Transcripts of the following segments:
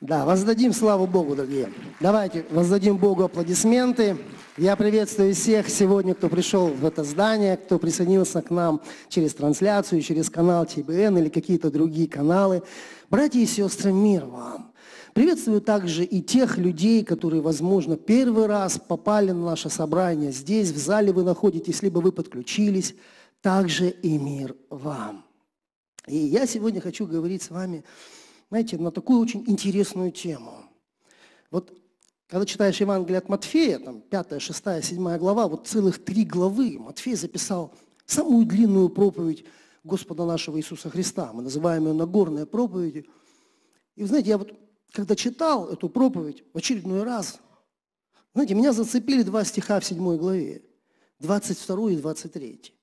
Да, воздадим славу Богу, дорогие. Давайте воздадим Богу аплодисменты. Я приветствую всех сегодня, кто пришел в это здание, кто присоединился к нам через трансляцию, через канал ТБН или какие-то другие каналы. Братья и сестры, мир вам! Приветствую также и тех людей, которые, возможно, первый раз попали на наше собрание. Здесь, в зале вы находитесь, либо вы подключились – также и мир вам. И я сегодня хочу говорить с вами, знаете, на такую очень интересную тему. Вот когда читаешь Евангелие от Матфея, там 5, 6, 7 глава, вот целых три главы Матфей записал самую длинную проповедь Господа нашего Иисуса Христа. Мы называем ее нагорная проповедь. И вы знаете, я вот когда читал эту проповедь в очередной раз, знаете, меня зацепили два стиха в 7 главе, 22 и 23.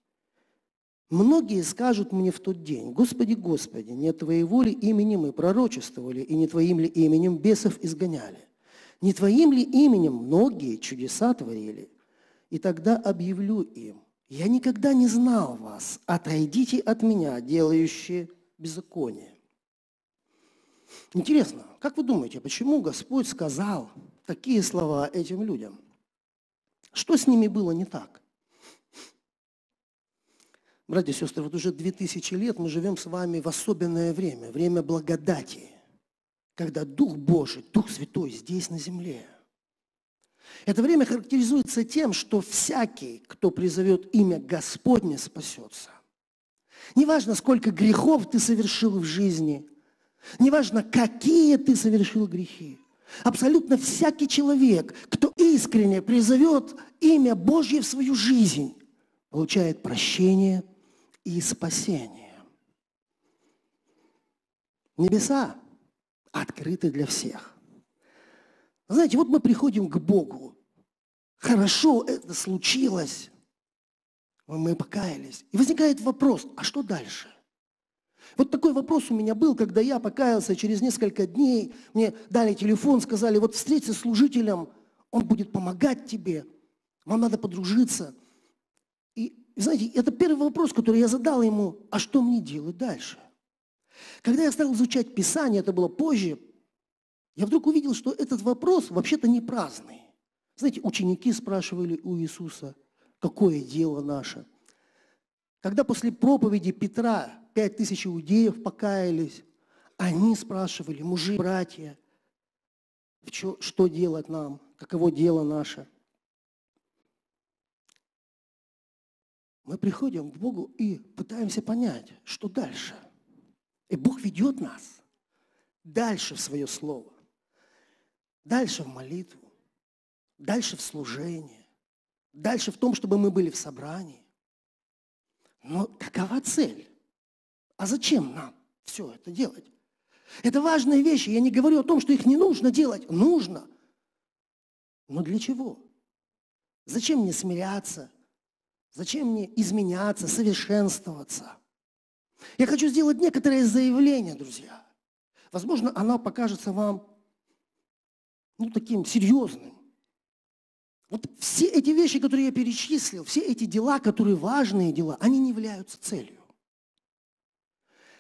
Многие скажут мне в тот день, «Господи, Господи, не Твоей воли имени мы пророчествовали, и не Твоим ли именем бесов изгоняли? Не Твоим ли именем многие чудеса творили?» И тогда объявлю им, «Я никогда не знал вас, отойдите от меня, делающие беззаконие». Интересно, как вы думаете, почему Господь сказал такие слова этим людям? Что с ними было не так? Братья и сестры, вот уже две тысячи лет мы живем с вами в особенное время, время благодати, когда Дух Божий, Дух Святой здесь на земле. Это время характеризуется тем, что всякий, кто призовет имя Господне, спасется. Неважно, сколько грехов ты совершил в жизни, неважно, какие ты совершил грехи. Абсолютно всякий человек, кто искренне призовет имя Божье в свою жизнь, получает прощение, и спасение. Небеса открыты для всех. Знаете, вот мы приходим к Богу. Хорошо, это случилось. Мы покаялись. И возникает вопрос, а что дальше? Вот такой вопрос у меня был, когда я покаялся через несколько дней. Мне дали телефон, сказали, вот встреться с служителем, он будет помогать тебе. Вам надо подружиться. И знаете, это первый вопрос, который я задал ему, а что мне делать дальше? Когда я стал изучать Писание, это было позже, я вдруг увидел, что этот вопрос вообще-то не праздный. Знаете, ученики спрашивали у Иисуса, какое дело наше. Когда после проповеди Петра пять тысяч иудеев покаялись, они спрашивали, мужи, братья, что делать нам, каково дело наше – мы приходим к Богу и пытаемся понять, что дальше. И Бог ведет нас дальше в свое слово, дальше в молитву, дальше в служение, дальше в том, чтобы мы были в собрании. Но какова цель? А зачем нам все это делать? Это важные вещи. Я не говорю о том, что их не нужно делать. Нужно. Но для чего? Зачем мне смиряться, Зачем мне изменяться, совершенствоваться? Я хочу сделать некоторое заявление, друзья. Возможно, оно покажется вам ну, таким серьезным. Вот все эти вещи, которые я перечислил, все эти дела, которые важные дела, они не являются целью.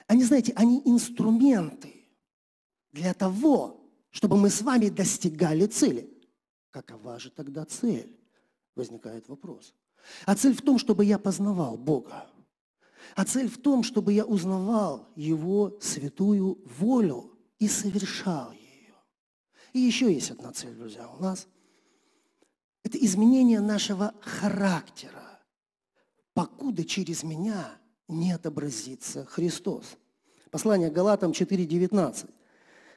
Они, знаете, они инструменты для того, чтобы мы с вами достигали цели. Какова же тогда цель? Возникает вопрос. А цель в том, чтобы я познавал Бога. А цель в том, чтобы я узнавал Его святую волю и совершал ее. И еще есть одна цель, друзья, у нас. Это изменение нашего характера, покуда через меня не отобразится Христос. Послание Галатам 4.19.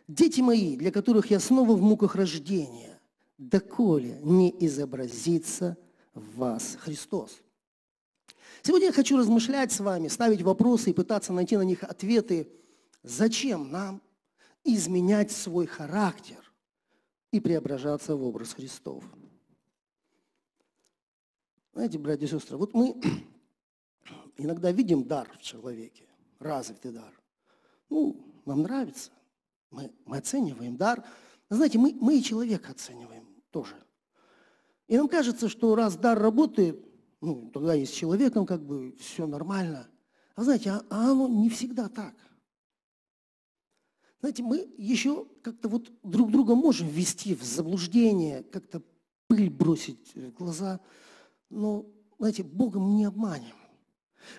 «Дети мои, для которых я снова в муках рождения, доколе не изобразится в вас Христос. Сегодня я хочу размышлять с вами, ставить вопросы и пытаться найти на них ответы, зачем нам изменять свой характер и преображаться в образ Христов. Знаете, братья и сестры, вот мы иногда видим дар в человеке, развитый дар. Ну, нам нравится, мы, мы оцениваем дар. Знаете, мы, мы и человека оцениваем тоже. И нам кажется, что раз дар работает, ну, тогда и с человеком как бы все нормально. А знаете, а, а оно не всегда так. Знаете, мы еще как-то вот друг друга можем ввести в заблуждение, как-то пыль бросить в э, глаза, но, знаете, Богом не обманем.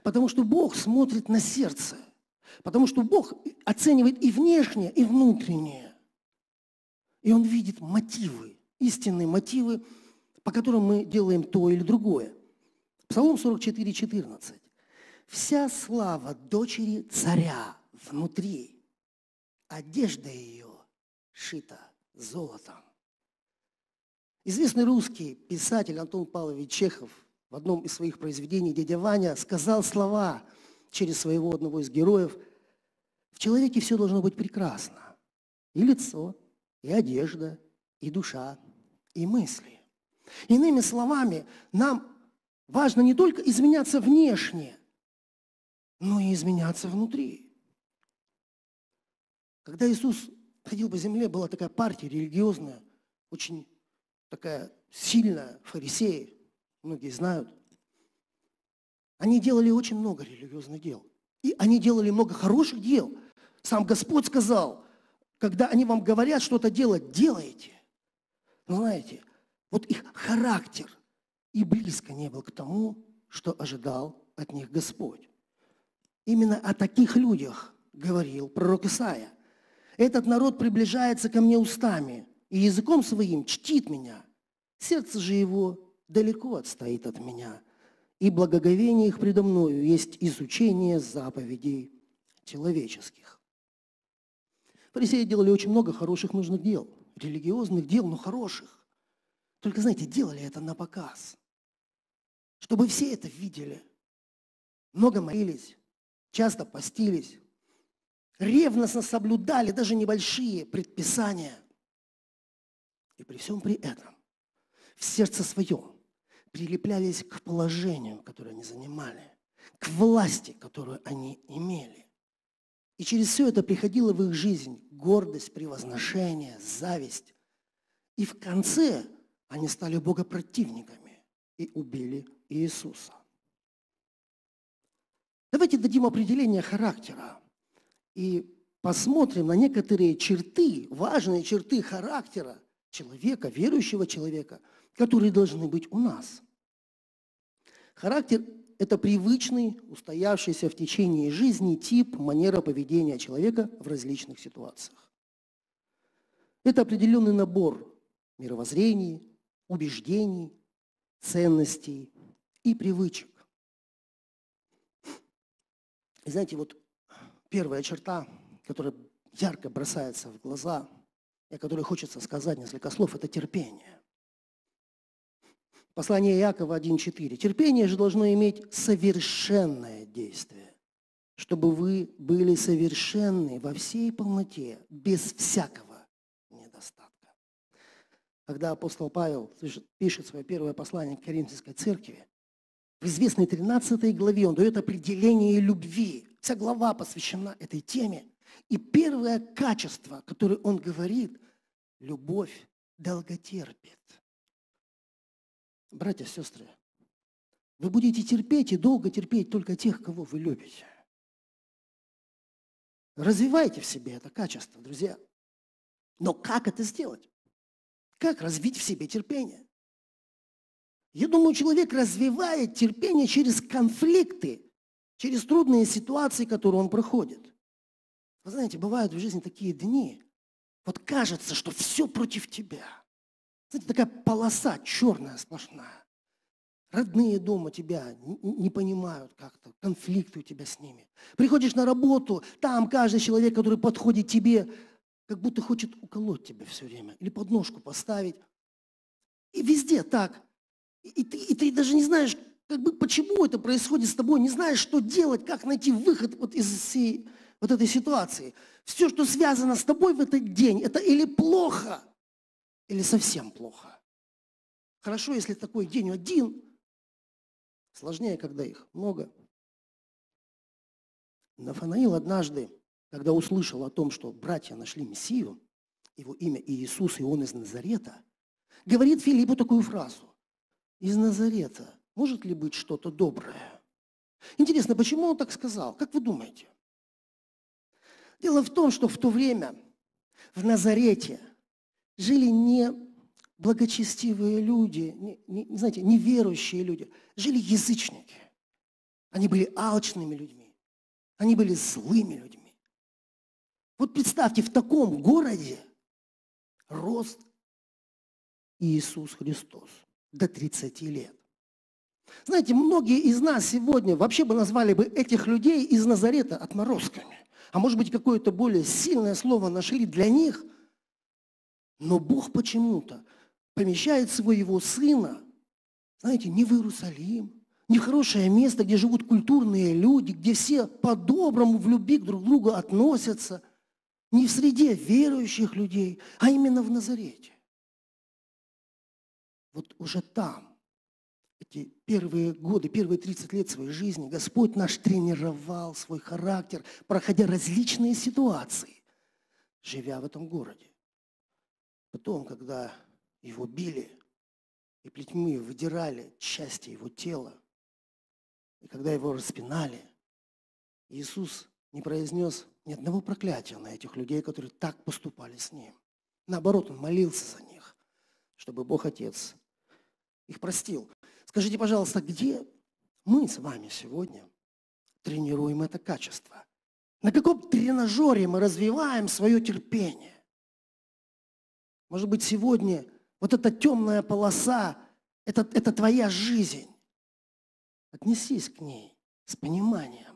Потому что Бог смотрит на сердце. Потому что Бог оценивает и внешнее, и внутреннее. И Он видит мотивы, истинные мотивы по которым мы делаем то или другое. Псалом 44:14. «Вся слава дочери царя внутри, одежда ее шита золотом». Известный русский писатель Антон Павлович Чехов в одном из своих произведений «Дядя Ваня» сказал слова через своего одного из героев «В человеке все должно быть прекрасно. И лицо, и одежда, и душа, и мысли. Иными словами, нам важно не только изменяться внешне, но и изменяться внутри. Когда Иисус ходил по земле, была такая партия религиозная, очень такая сильная, фарисеи, многие знают. Они делали очень много религиозных дел. И они делали много хороших дел. Сам Господь сказал, когда они вам говорят что-то делать, делайте. Но знаете, вот их характер и близко не был к тому, что ожидал от них Господь. Именно о таких людях говорил пророк Исаия. Этот народ приближается ко мне устами и языком своим чтит меня. Сердце же его далеко отстоит от меня, и благоговение их предо мною есть изучение заповедей человеческих. Фарисеи делали очень много хороших нужных дел, религиозных дел, но хороших. Только, знаете, делали это на показ, чтобы все это видели. Много молились, часто постились, ревностно соблюдали даже небольшие предписания. И при всем при этом в сердце своем прилеплялись к положению, которое они занимали, к власти, которую они имели. И через все это приходила в их жизнь гордость, превозношение, зависть. И в конце они стали богопротивниками и убили Иисуса. Давайте дадим определение характера и посмотрим на некоторые черты, важные черты характера человека, верующего человека, которые должны быть у нас. Характер – это привычный, устоявшийся в течение жизни тип, манера поведения человека в различных ситуациях. Это определенный набор мировоззрений, убеждений, ценностей и привычек. И знаете, вот первая черта, которая ярко бросается в глаза, и о которой хочется сказать несколько слов, это терпение. Послание Иакова 1.4. Терпение же должно иметь совершенное действие, чтобы вы были совершенны во всей полноте, без всякого когда апостол Павел пишет свое первое послание к Коринфской церкви, в известной 13 главе он дает определение любви. Вся глава посвящена этой теме. И первое качество, которое он говорит, любовь долготерпит. Братья, сестры, вы будете терпеть и долго терпеть только тех, кого вы любите. Развивайте в себе это качество, друзья. Но как это сделать? Как развить в себе терпение? Я думаю, человек развивает терпение через конфликты, через трудные ситуации, которые он проходит. Вы знаете, бывают в жизни такие дни, вот кажется, что все против тебя. Знаете, такая полоса черная, сплошная. Родные дома тебя не понимают как-то, конфликты у тебя с ними. Приходишь на работу, там каждый человек, который подходит тебе, как будто хочет уколоть тебя все время или подножку поставить. И везде так. И, и, ты, и ты даже не знаешь, как бы, почему это происходит с тобой, не знаешь, что делать, как найти выход вот из всей вот этой ситуации. Все, что связано с тобой в этот день, это или плохо, или совсем плохо. Хорошо, если такой день один, сложнее, когда их много. Нафанаил однажды когда услышал о том, что братья нашли Мессию, его имя Иисус, и он из Назарета, говорит Филиппу такую фразу. Из Назарета может ли быть что-то доброе? Интересно, почему он так сказал? Как вы думаете? Дело в том, что в то время в Назарете жили не благочестивые люди, не, не, знаете, неверующие люди, жили язычники. Они были алчными людьми, они были злыми людьми. Вот представьте, в таком городе рост Иисус Христос до 30 лет. Знаете, многие из нас сегодня вообще бы назвали бы этих людей из Назарета отморозками. А может быть, какое-то более сильное слово нашли для них. Но Бог почему-то помещает своего сына, знаете, не в Иерусалим, не в хорошее место, где живут культурные люди, где все по-доброму в любви друг к другу относятся – не в среде верующих людей, а именно в Назарете. Вот уже там, эти первые годы, первые 30 лет своей жизни, Господь наш тренировал свой характер, проходя различные ситуации, живя в этом городе. Потом, когда его били и плетьми выдирали части его тела, и когда его распинали, Иисус не произнес ни одного проклятия на этих людей, которые так поступали с ним. Наоборот, он молился за них, чтобы Бог Отец их простил. Скажите, пожалуйста, где мы с вами сегодня тренируем это качество? На каком тренажере мы развиваем свое терпение? Может быть, сегодня вот эта темная полоса, это, это твоя жизнь. Отнесись к ней с пониманием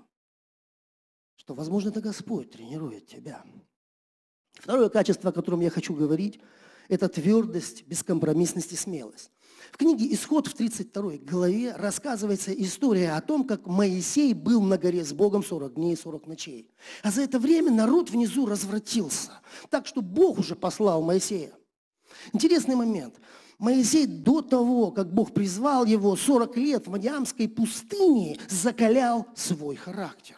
то, возможно, это Господь тренирует тебя. Второе качество, о котором я хочу говорить, это твердость, бескомпромиссность и смелость. В книге «Исход» в 32 главе рассказывается история о том, как Моисей был на горе с Богом 40 дней и 40 ночей. А за это время народ внизу развратился, так что Бог уже послал Моисея. Интересный момент. Моисей до того, как Бог призвал его, 40 лет в Маниамской пустыне закалял свой характер.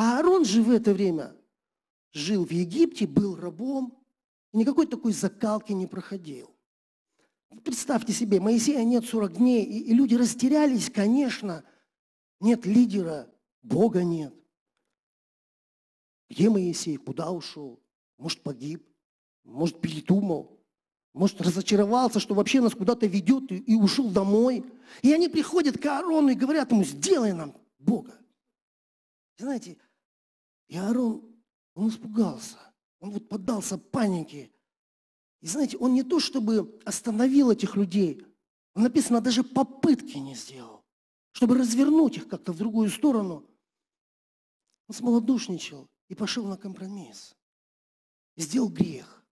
А Аарон же в это время жил в Египте, был рабом, и никакой такой закалки не проходил. Представьте себе, Моисея нет 40 дней, и, люди растерялись, конечно, нет лидера, Бога нет. Где Моисей, куда ушел? Может, погиб, может, передумал, может, разочаровался, что вообще нас куда-то ведет и, и ушел домой. И они приходят к Аарону и говорят ему, сделай нам Бога. Знаете, и Аарон, он испугался, он вот поддался панике. И знаете, он не то чтобы остановил этих людей, он написано, даже попытки не сделал, чтобы развернуть их как-то в другую сторону. Он смолодушничал и пошел на компромисс. И сделал грех.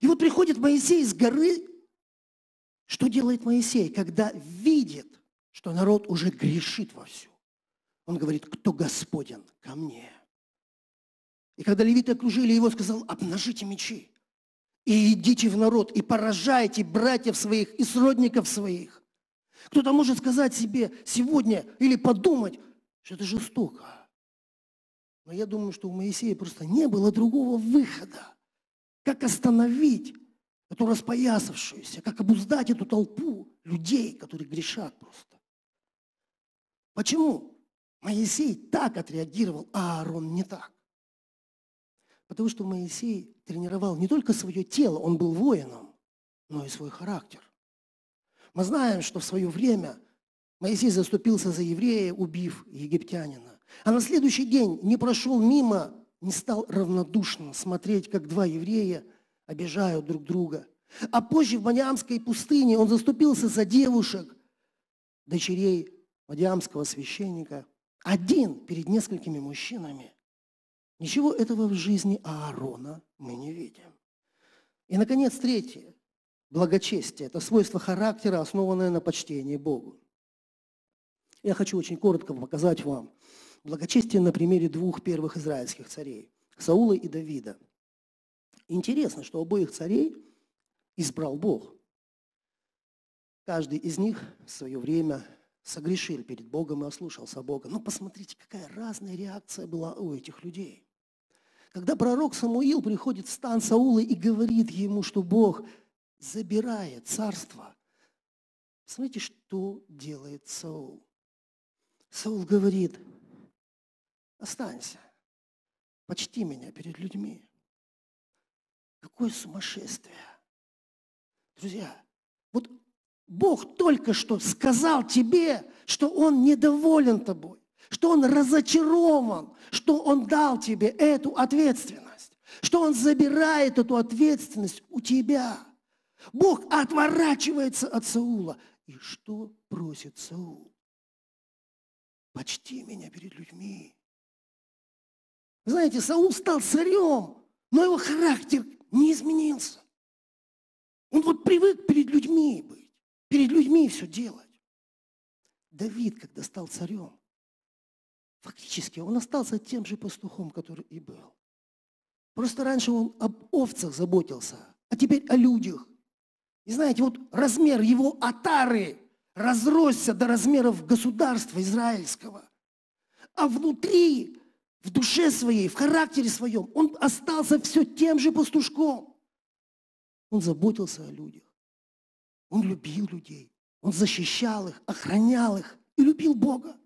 И вот приходит Моисей с горы. Что делает Моисей, когда видит, что народ уже грешит во всю? Он говорит, кто Господен ко мне? И когда левиты окружили его, сказал, обнажите мечи и идите в народ, и поражайте братьев своих и сродников своих. Кто-то может сказать себе сегодня или подумать, что это жестоко. Но я думаю, что у Моисея просто не было другого выхода. Как остановить эту распоясавшуюся, как обуздать эту толпу людей, которые грешат просто. Почему Моисей так отреагировал, а Аарон не так? Потому что Моисей тренировал не только свое тело, он был воином, но и свой характер. Мы знаем, что в свое время Моисей заступился за еврея, убив египтянина. А на следующий день не прошел мимо, не стал равнодушно смотреть, как два еврея обижают друг друга. А позже в Мадиамской пустыне он заступился за девушек, дочерей Мадиамского священника, один перед несколькими мужчинами. Ничего этого в жизни Аарона мы не видим. И, наконец, третье. Благочестие – это свойство характера, основанное на почтении Богу. Я хочу очень коротко показать вам благочестие на примере двух первых израильских царей – Саула и Давида. Интересно, что обоих царей избрал Бог. Каждый из них в свое время согрешил перед Богом и ослушался Бога. Но ну, посмотрите, какая разная реакция была у этих людей. Когда пророк Самуил приходит в стан Саула и говорит ему, что Бог забирает царство, смотрите, что делает Саул. Саул говорит, останься, почти меня перед людьми. Какое сумасшествие. Друзья, вот Бог только что сказал тебе, что Он недоволен тобой что он разочарован, что он дал тебе эту ответственность, что он забирает эту ответственность у тебя. Бог отворачивается от Саула. И что просит Саул? Почти меня перед людьми. Знаете, Саул стал царем, но его характер не изменился. Он вот привык перед людьми быть, перед людьми все делать. Давид, когда стал царем, Фактически он остался тем же пастухом, который и был. Просто раньше он об овцах заботился, а теперь о людях. И знаете, вот размер его атары разросся до размеров государства израильского. А внутри, в душе своей, в характере своем, он остался все тем же пастушком. Он заботился о людях. Он любил людей. Он защищал их, охранял их и любил Бога.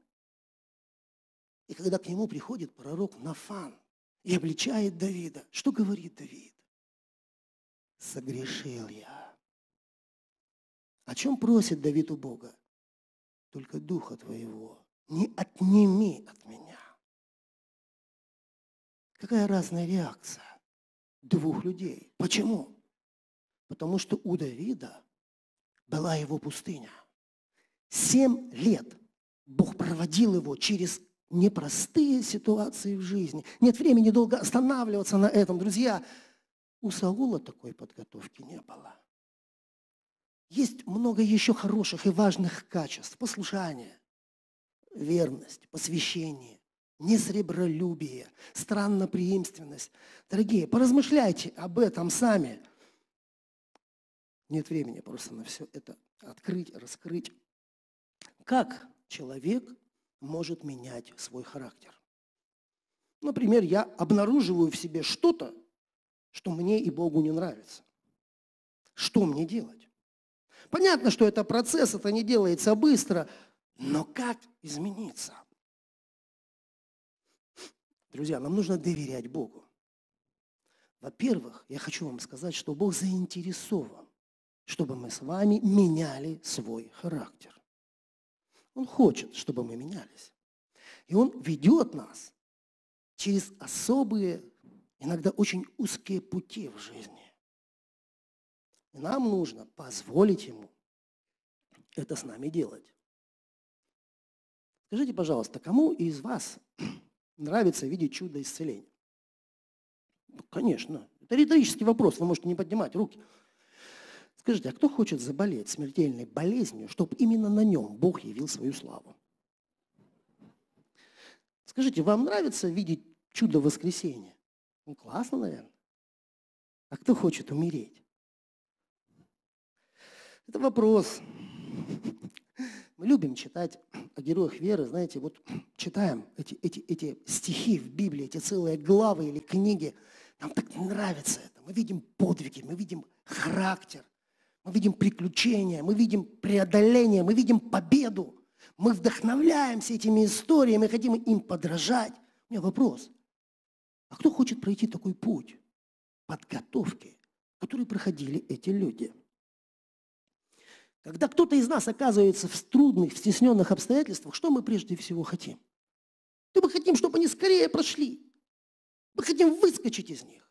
И когда к нему приходит пророк Нафан и обличает Давида, что говорит Давид? Согрешил я. О чем просит Давид у Бога? Только Духа Твоего не отними от меня. Какая разная реакция двух людей. Почему? Потому что у Давида была его пустыня. Семь лет Бог проводил его через непростые ситуации в жизни. Нет времени долго останавливаться на этом. Друзья, у Саула такой подготовки не было. Есть много еще хороших и важных качеств. Послушание, верность, посвящение, несребролюбие, странноприимственность. Дорогие, поразмышляйте об этом сами. Нет времени просто на все это открыть, раскрыть. Как человек может менять свой характер. Например, я обнаруживаю в себе что-то, что мне и Богу не нравится. Что мне делать? Понятно, что это процесс, это не делается быстро, но как измениться? Друзья, нам нужно доверять Богу. Во-первых, я хочу вам сказать, что Бог заинтересован, чтобы мы с вами меняли свой характер. Он хочет, чтобы мы менялись. И Он ведет нас через особые, иногда очень узкие пути в жизни. И нам нужно позволить Ему это с нами делать. Скажите, пожалуйста, кому из вас нравится видеть чудо исцеления? Ну, конечно. Это риторический вопрос, вы можете не поднимать руки. Скажите, а кто хочет заболеть смертельной болезнью, чтобы именно на нем Бог явил свою славу? Скажите, вам нравится видеть чудо воскресения? Ну, классно, наверное. А кто хочет умереть? Это вопрос. Мы любим читать о героях веры, знаете, вот читаем эти, эти, эти стихи в Библии, эти целые главы или книги. Нам так нравится это. Мы видим подвиги, мы видим характер, мы видим приключения, мы видим преодоление, мы видим победу. Мы вдохновляемся этими историями, мы хотим им подражать. У меня вопрос. А кто хочет пройти такой путь подготовки, который проходили эти люди? Когда кто-то из нас оказывается в трудных, в стесненных обстоятельствах, что мы прежде всего хотим? Мы хотим, чтобы они скорее прошли. Мы хотим выскочить из них.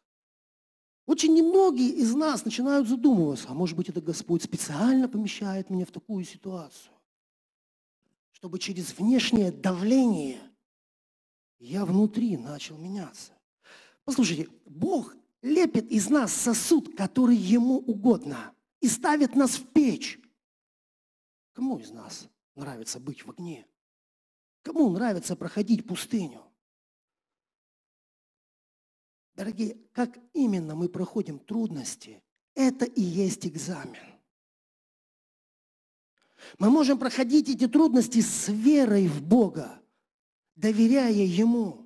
Очень немногие из нас начинают задумываться, а может быть это Господь специально помещает меня в такую ситуацию, чтобы через внешнее давление я внутри начал меняться. Послушайте, Бог лепит из нас сосуд, который Ему угодно, и ставит нас в печь. Кому из нас нравится быть в огне? Кому нравится проходить пустыню? Дорогие, как именно мы проходим трудности, это и есть экзамен. Мы можем проходить эти трудности с верой в Бога, доверяя Ему,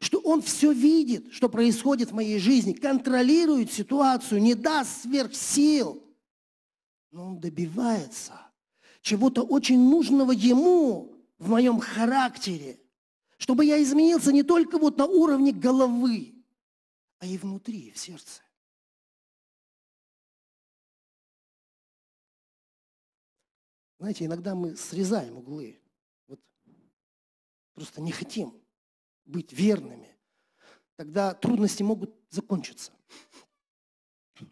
что Он все видит, что происходит в моей жизни, контролирует ситуацию, не даст сверх сил. Но Он добивается чего-то очень нужного Ему в моем характере, чтобы я изменился не только вот на уровне головы, а и внутри, в сердце. Знаете, иногда мы срезаем углы. Вот просто не хотим быть верными. Тогда трудности могут закончиться.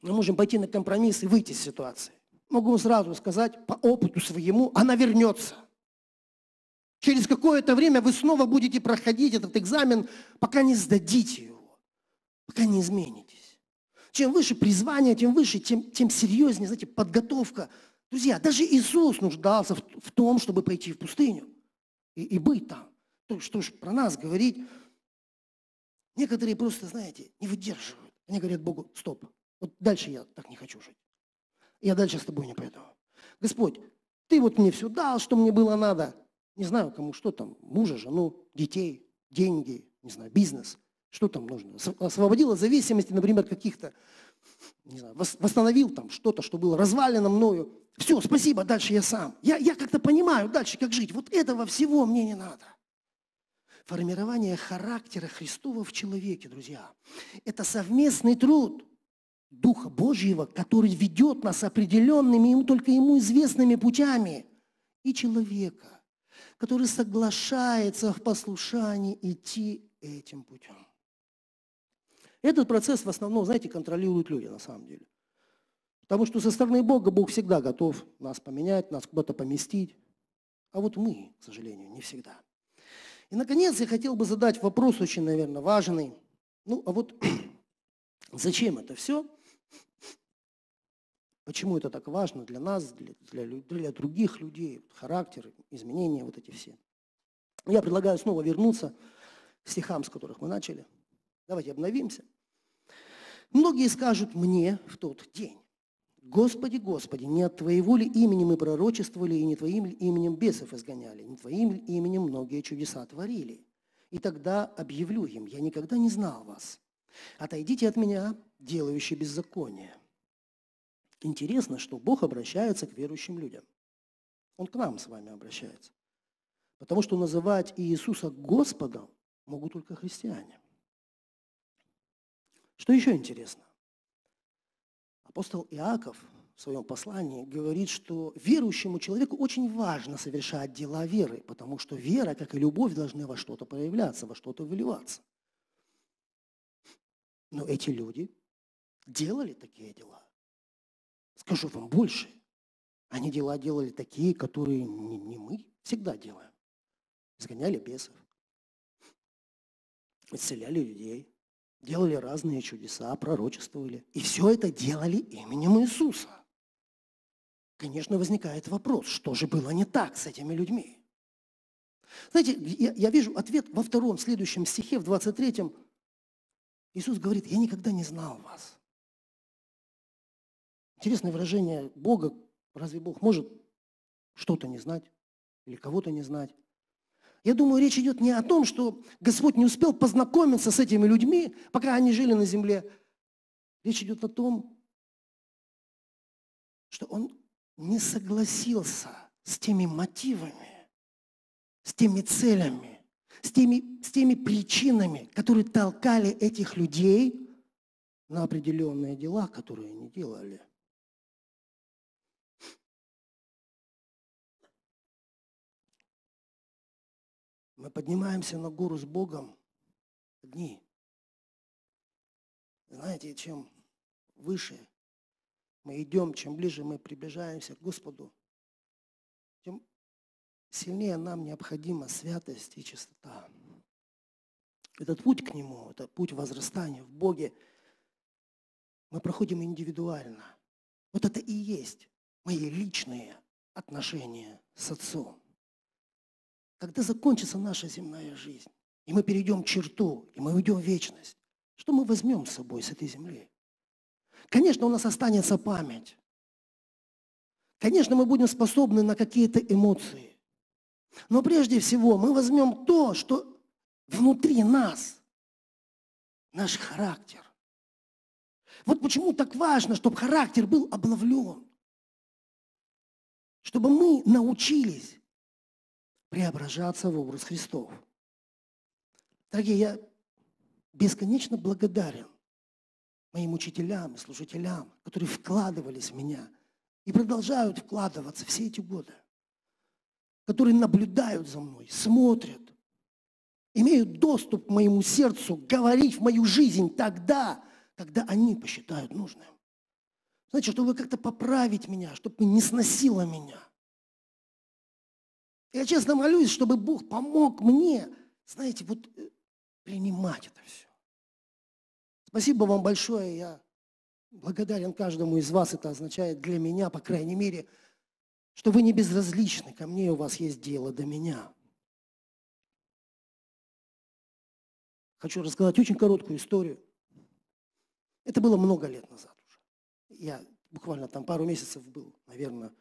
Мы можем пойти на компромисс и выйти из ситуации. Могу сразу сказать по опыту своему, она вернется. Через какое-то время вы снова будете проходить этот экзамен, пока не сдадите пока не изменитесь. Чем выше призвание, тем выше, тем, тем серьезнее, знаете, подготовка. Друзья, даже Иисус нуждался в, в том, чтобы пойти в пустыню и, и быть там. То, что ж про нас говорить. Некоторые просто, знаете, не выдерживают. Они говорят Богу, стоп, вот дальше я так не хочу жить. Я дальше с тобой не пойду. Господь, ты вот мне все дал, что мне было надо. Не знаю, кому что там, мужа, жену, детей, деньги, не знаю, бизнес – что там нужно? Освободил от зависимости, например, каких-то, не знаю, восстановил там что-то, что было развалено мною. Все, спасибо, дальше я сам. Я, я как-то понимаю дальше, как жить. Вот этого всего мне не надо. Формирование характера Христова в человеке, друзья, это совместный труд Духа Божьего, который ведет нас определенными, ему только ему известными путями, и человека, который соглашается в послушании идти этим путем. Этот процесс в основном, знаете, контролируют люди на самом деле. Потому что со стороны Бога Бог всегда готов нас поменять, нас куда-то поместить. А вот мы, к сожалению, не всегда. И, наконец, я хотел бы задать вопрос очень, наверное, важный. Ну, а вот зачем это все? Почему это так важно для нас, для, для, для других людей, характер, изменения вот эти все? Я предлагаю снова вернуться к стихам, с которых мы начали – Давайте обновимся. Многие скажут мне в тот день, «Господи, Господи, не от Твоего ли имени мы пророчествовали, и не Твоим ли именем бесов изгоняли, не Твоим ли именем многие чудеса творили?» И тогда объявлю им, «Я никогда не знал вас. Отойдите от меня, делающие беззаконие». Интересно, что Бог обращается к верующим людям. Он к нам с вами обращается. Потому что называть Иисуса Господом могут только христиане. Что еще интересно? Апостол Иаков в своем послании говорит, что верующему человеку очень важно совершать дела веры, потому что вера, как и любовь, должны во что-то проявляться, во что-то выливаться. Но эти люди делали такие дела. Скажу вам больше. Они дела делали такие, которые не, не мы всегда делаем. Изгоняли бесов, исцеляли людей, делали разные чудеса, пророчествовали. И все это делали именем Иисуса. Конечно, возникает вопрос, что же было не так с этими людьми? Знаете, я, я вижу ответ во втором, следующем стихе, в 23. Иисус говорит, я никогда не знал вас. Интересное выражение Бога. Разве Бог может что-то не знать или кого-то не знать? Я думаю, речь идет не о том, что Господь не успел познакомиться с этими людьми, пока они жили на земле. Речь идет о том, что Он не согласился с теми мотивами, с теми целями, с теми, с теми причинами, которые толкали этих людей на определенные дела, которые они делали. Мы поднимаемся на гору с Богом одни. Знаете, чем выше мы идем, чем ближе мы приближаемся к Господу, тем сильнее нам необходима святость и чистота. Этот путь к Нему, это путь возрастания в Боге, мы проходим индивидуально. Вот это и есть мои личные отношения с Отцом. Когда закончится наша земная жизнь, и мы перейдем черту, и мы уйдем в вечность, что мы возьмем с собой с этой земли? Конечно, у нас останется память. Конечно, мы будем способны на какие-то эмоции. Но прежде всего мы возьмем то, что внутри нас, наш характер. Вот почему так важно, чтобы характер был обновлен Чтобы мы научились преображаться в образ Христов. Дорогие, я бесконечно благодарен моим учителям и служителям, которые вкладывались в меня и продолжают вкладываться все эти годы, которые наблюдают за мной, смотрят, имеют доступ к моему сердцу, говорить в мою жизнь тогда, когда они посчитают нужным. Значит, чтобы как-то поправить меня, чтобы не сносило меня – я честно молюсь, чтобы Бог помог мне, знаете, вот э, принимать это все. Спасибо вам большое, я благодарен каждому из вас. Это означает для меня, по крайней мере, что вы не безразличны ко мне, у вас есть дело до меня. Хочу рассказать очень короткую историю. Это было много лет назад уже. Я буквально там пару месяцев был, наверное,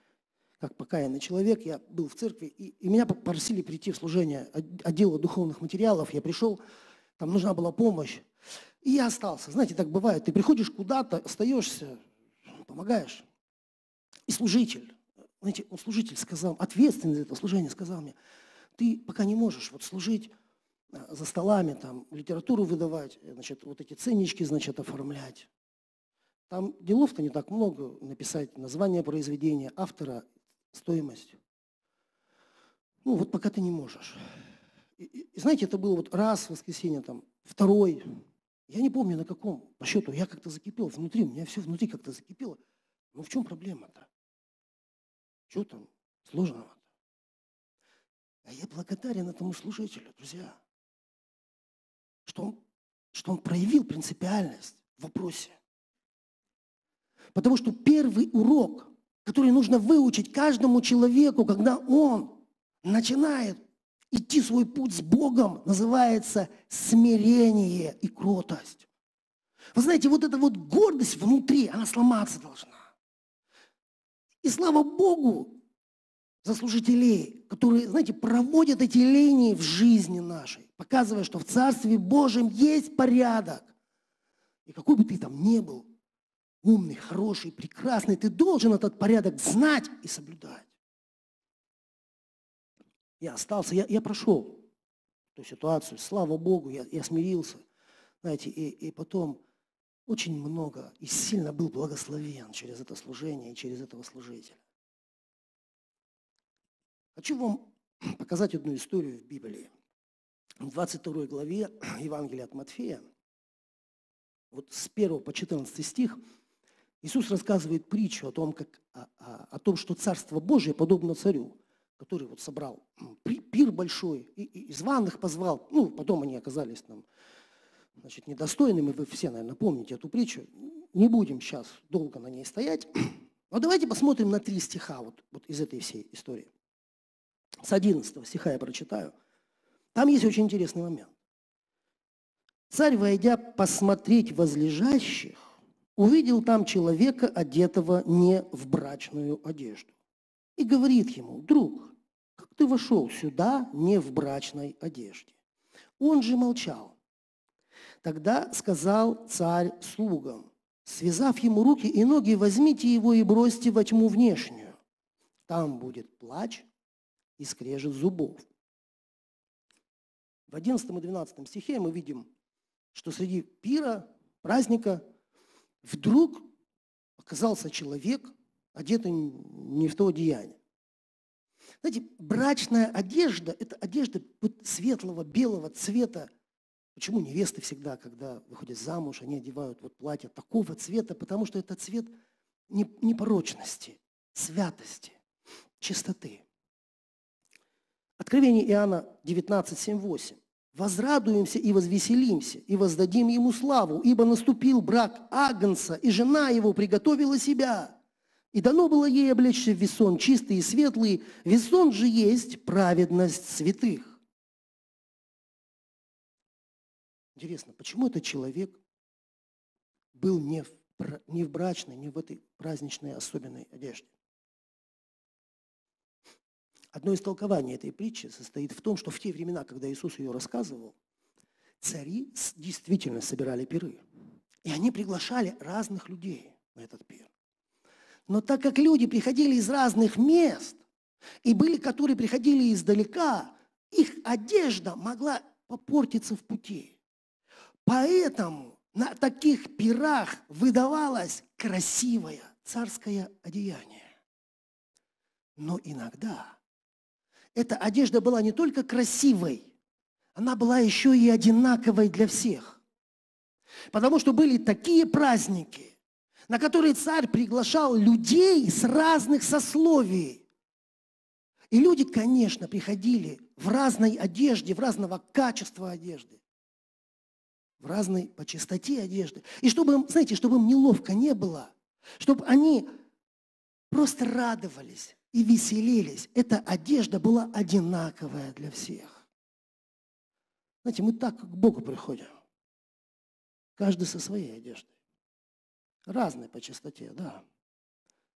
как покаянный человек, я был в церкви, и, и меня попросили прийти в служение отдела духовных материалов. Я пришел, там нужна была помощь. И я остался. Знаете, так бывает. Ты приходишь куда-то, остаешься, помогаешь. И служитель, знаете, он служитель сказал, ответственный за это служение сказал мне, ты пока не можешь вот служить э, за столами, там, литературу выдавать, э, значит, вот эти ценнички, значит, оформлять. Там делов-то не так много, написать название произведения, автора стоимость. Ну, вот пока ты не можешь. И, и, и знаете, это было вот раз в воскресенье, там, второй. Я не помню на каком по счету. Я как-то закипел внутри, у меня все внутри как-то закипело. Ну в чем проблема-то? Что там сложного-то? А я благодарен этому служителю, друзья, что он, что он проявил принципиальность в вопросе. Потому что первый урок которые нужно выучить каждому человеку, когда он начинает идти свой путь с Богом, называется смирение и кротость. Вы знаете, вот эта вот гордость внутри, она сломаться должна. И слава Богу за служителей, которые, знаете, проводят эти линии в жизни нашей, показывая, что в Царстве Божьем есть порядок. И какой бы ты там ни был, умный, хороший, прекрасный, ты должен этот порядок знать и соблюдать. Я остался, я, я прошел ту ситуацию, слава Богу, я, я смирился. Знаете, и, и потом очень много и сильно был благословен через это служение и через этого служителя. Хочу вам показать одну историю в Библии. В 22 главе Евангелия от Матфея, вот с 1 по 14 стих, Иисус рассказывает притчу о том, как, о, а, о, а, о том что Царство Божие подобно царю, который вот собрал пир большой, и, и, и званых позвал. Ну, потом они оказались там, значит, недостойными. Вы все, наверное, помните эту притчу. Не будем сейчас долго на ней стоять. Но давайте посмотрим на три стиха вот, вот из этой всей истории. С 11 стиха я прочитаю. Там есть очень интересный момент. Царь, войдя посмотреть возлежащих, увидел там человека, одетого не в брачную одежду. И говорит ему, друг, как ты вошел сюда не в брачной одежде? Он же молчал. Тогда сказал царь слугам, связав ему руки и ноги, возьмите его и бросьте во тьму внешнюю. Там будет плач и скрежет зубов. В 11 и 12 стихе мы видим, что среди пира, праздника – вдруг оказался человек, одетый не в то одеяние. Знаете, брачная одежда – это одежда светлого, белого цвета. Почему невесты всегда, когда выходят замуж, они одевают вот платье такого цвета? Потому что это цвет непорочности, святости, чистоты. Откровение Иоанна 19, 7, 8 возрадуемся и возвеселимся, и воздадим ему славу, ибо наступил брак Агнца, и жена его приготовила себя. И дано было ей облечься в весон чистый и светлый, весон же есть праведность святых. Интересно, почему этот человек был не в, не в брачной, не в этой праздничной особенной одежде? Одно из толкований этой притчи состоит в том, что в те времена, когда Иисус ее рассказывал, цари действительно собирали пиры. И они приглашали разных людей на этот пир. Но так как люди приходили из разных мест, и были, которые приходили издалека, их одежда могла попортиться в пути. Поэтому на таких пирах выдавалось красивое царское одеяние. Но иногда эта одежда была не только красивой, она была еще и одинаковой для всех. Потому что были такие праздники, на которые царь приглашал людей с разных сословий. И люди, конечно, приходили в разной одежде, в разного качества одежды, в разной по чистоте одежды. И чтобы им, знаете, чтобы им неловко не было, чтобы они просто радовались и веселились. Эта одежда была одинаковая для всех. Знаете, мы так к Богу приходим. Каждый со своей одеждой. Разные по чистоте, да.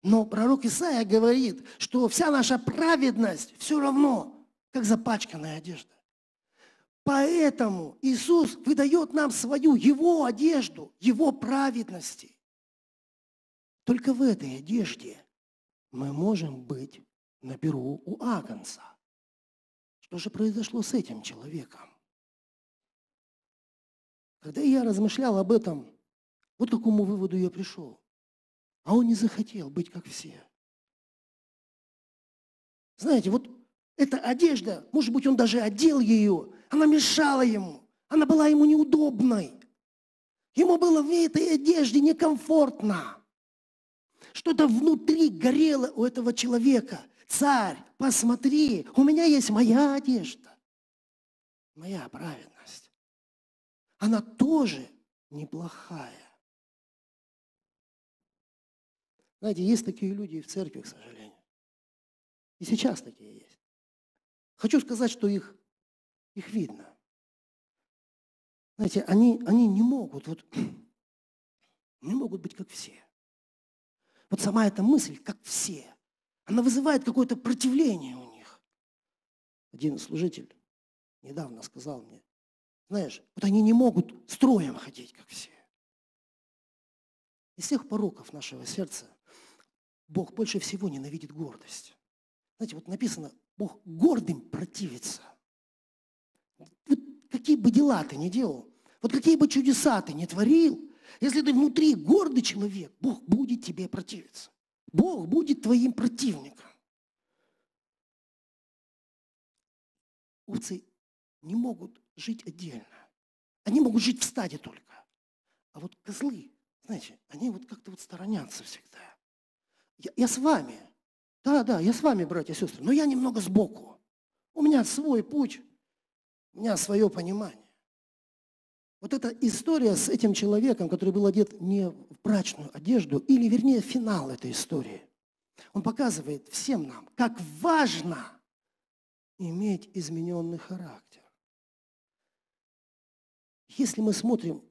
Но пророк Исаия говорит, что вся наша праведность все равно, как запачканная одежда. Поэтому Иисус выдает нам свою, Его одежду, Его праведности. Только в этой одежде мы можем быть на беру у Агнца. Что же произошло с этим человеком? Когда я размышлял об этом, вот к какому выводу я пришел. А он не захотел быть как все. Знаете, вот эта одежда, может быть, он даже одел ее, она мешала ему, она была ему неудобной. Ему было в этой одежде некомфортно. Что-то внутри горело у этого человека. Царь, посмотри, у меня есть моя одежда, моя праведность. Она тоже неплохая. Знаете, есть такие люди и в церкви, к сожалению. И сейчас такие есть. Хочу сказать, что их, их видно. Знаете, они, они не могут, вот, не могут быть как все. Вот сама эта мысль, как все, она вызывает какое-то противление у них. Один служитель недавно сказал мне, знаешь, вот они не могут строем ходить, как все. Из всех пороков нашего сердца Бог больше всего ненавидит гордость. Знаете, вот написано, Бог гордым противится. Вот какие бы дела ты ни делал, вот какие бы чудеса ты ни творил, если ты внутри гордый человек, Бог будет тебе противиться. Бог будет твоим противником. Овцы не могут жить отдельно. Они могут жить в стаде только. А вот козлы, знаете, они вот как-то вот сторонятся всегда. Я, я с вами. Да, да, я с вами, братья и сестры, но я немного сбоку. У меня свой путь, у меня свое понимание. Вот эта история с этим человеком, который был одет не в брачную одежду, или вернее финал этой истории, он показывает всем нам, как важно иметь измененный характер. Если мы смотрим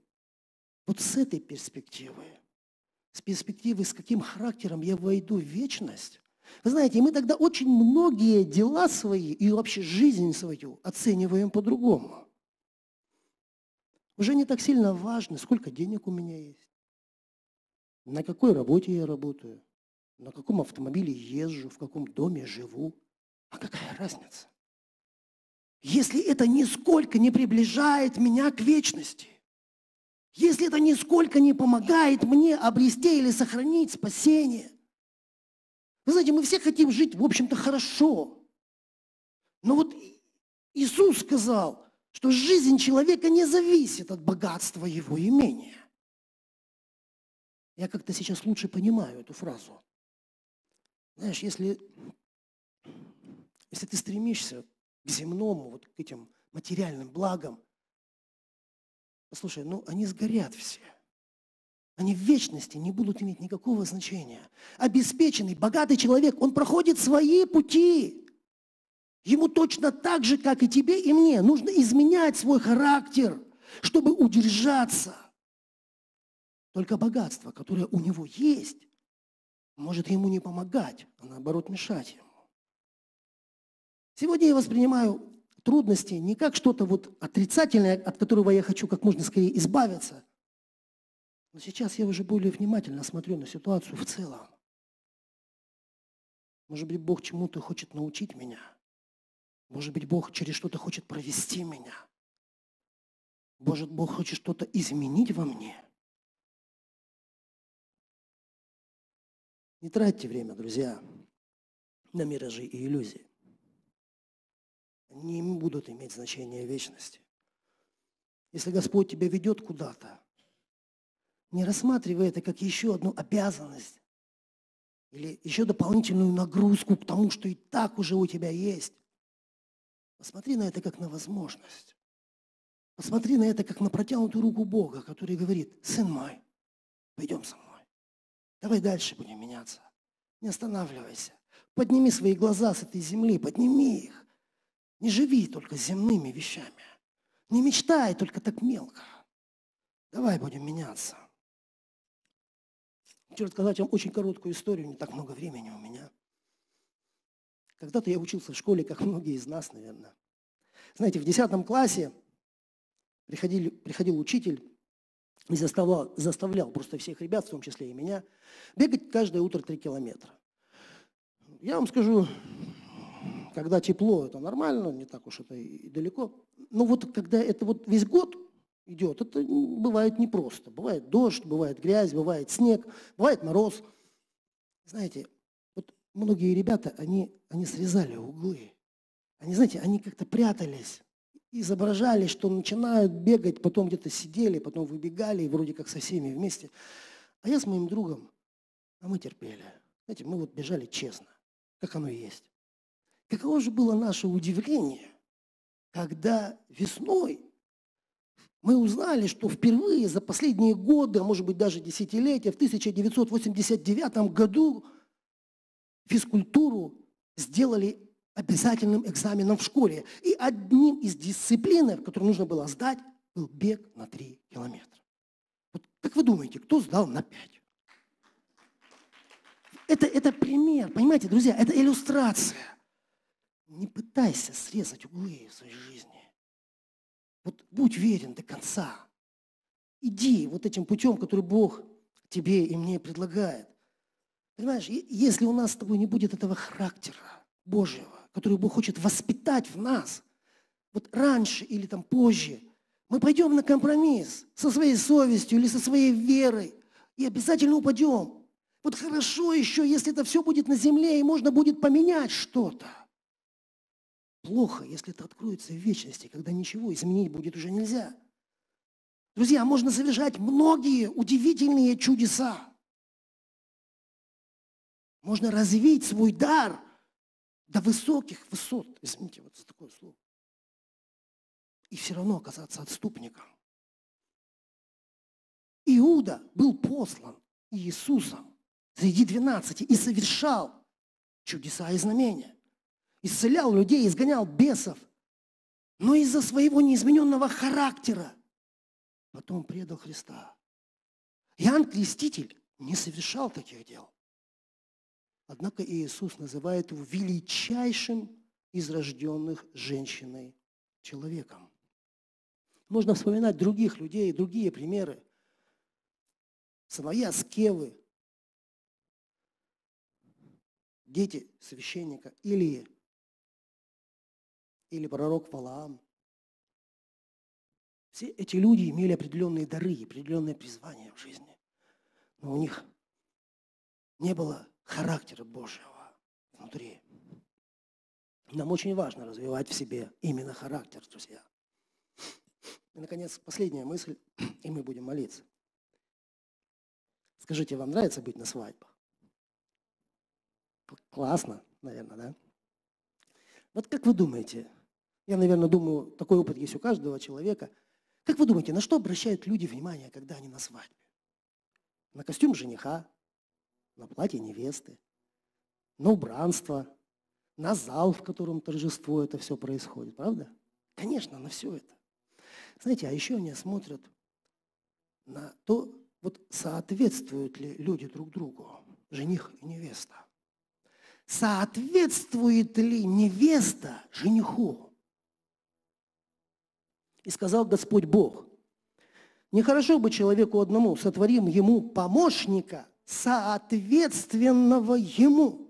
вот с этой перспективы, с перспективы, с каким характером я войду в вечность, вы знаете, мы тогда очень многие дела свои и вообще жизнь свою оцениваем по-другому. Уже не так сильно важно, сколько денег у меня есть, на какой работе я работаю, на каком автомобиле езжу, в каком доме живу. А какая разница? Если это нисколько не приближает меня к вечности, если это нисколько не помогает мне обрести или сохранить спасение. Вы знаете, мы все хотим жить, в общем-то, хорошо. Но вот Иисус сказал, что жизнь человека не зависит от богатства его имения. Я как-то сейчас лучше понимаю эту фразу. Знаешь, если, если ты стремишься к земному, вот к этим материальным благам, послушай, ну они сгорят все. Они в вечности не будут иметь никакого значения. Обеспеченный, богатый человек, он проходит свои пути. Ему точно так же, как и тебе и мне, нужно изменять свой характер, чтобы удержаться. Только богатство, которое у него есть, может ему не помогать, а наоборот мешать ему. Сегодня я воспринимаю трудности не как что-то вот отрицательное, от которого я хочу как можно скорее избавиться. Но сейчас я уже более внимательно смотрю на ситуацию в целом. Может быть, Бог чему-то хочет научить меня. Может быть, Бог через что-то хочет провести меня. Может, Бог хочет что-то изменить во мне. Не тратьте время, друзья, на миражи и иллюзии. Они не будут иметь значения вечности. Если Господь тебя ведет куда-то, не рассматривай это как еще одну обязанность или еще дополнительную нагрузку к тому, что и так уже у тебя есть. Посмотри на это как на возможность. Посмотри на это как на протянутую руку Бога, который говорит, сын мой, пойдем со мной. Давай дальше будем меняться. Не останавливайся. Подними свои глаза с этой земли, подними их. Не живи только земными вещами. Не мечтай только так мелко. Давай будем меняться. Хочу рассказать вам очень короткую историю, не так много времени у меня. Когда-то я учился в школе, как многие из нас, наверное. Знаете, в 10 классе приходили, приходил учитель и заставлял, заставлял просто всех ребят, в том числе и меня, бегать каждое утро 3 километра. Я вам скажу, когда тепло, это нормально, не так уж это и далеко. Но вот когда это вот весь год идет, это бывает непросто. Бывает дождь, бывает грязь, бывает снег, бывает мороз. Знаете, многие ребята, они, они срезали углы. Они, знаете, они как-то прятались, изображали, что начинают бегать, потом где-то сидели, потом выбегали, и вроде как со всеми вместе. А я с моим другом, а мы терпели. Знаете, мы вот бежали честно, как оно и есть. Каково же было наше удивление, когда весной мы узнали, что впервые за последние годы, а может быть даже десятилетия, в 1989 году физкультуру сделали обязательным экзаменом в школе. И одним из дисциплин, которую нужно было сдать, был бег на 3 километра. Вот, как вы думаете, кто сдал на 5? Это, это пример, понимаете, друзья, это иллюстрация. Не пытайся срезать углы в своей жизни. Вот будь верен до конца. Иди вот этим путем, который Бог тебе и мне предлагает. Понимаешь, если у нас с тобой не будет этого характера Божьего, который Бог хочет воспитать в нас, вот раньше или там позже, мы пойдем на компромисс со своей совестью или со своей верой и обязательно упадем. Вот хорошо еще, если это все будет на земле и можно будет поменять что-то. Плохо, если это откроется в вечности, когда ничего изменить будет уже нельзя. Друзья, можно совершать многие удивительные чудеса. Можно развить свой дар до высоких высот, извините, вот за такое слово. И все равно оказаться отступником. Иуда был послан Иисусом среди двенадцати и совершал чудеса и знамения. Исцелял людей, изгонял бесов. Но из-за своего неизмененного характера потом предал Христа. Иоанн Креститель не совершал таких дел. Однако Иисус называет его величайшим из рожденных женщиной человеком. Можно вспоминать других людей, другие примеры. Сыновья Скевы, дети священника Илии или пророк Валаам. Все эти люди имели определенные дары, определенное призвание в жизни. Но у них не было характера Божьего внутри. Нам очень важно развивать в себе именно характер, друзья. И, наконец, последняя мысль, и мы будем молиться. Скажите, вам нравится быть на свадьбах? Классно, наверное, да? Вот как вы думаете, я, наверное, думаю, такой опыт есть у каждого человека, как вы думаете, на что обращают люди внимание, когда они на свадьбе? На костюм жениха, на платье невесты, на убранство, на зал, в котором торжество это все происходит, правда? Конечно, на все это. Знаете, а еще они смотрят на то, вот соответствуют ли люди друг другу, жених и невеста. Соответствует ли невеста жениху? И сказал Господь Бог, нехорошо бы человеку одному, сотворим ему помощника, соответственного Ему.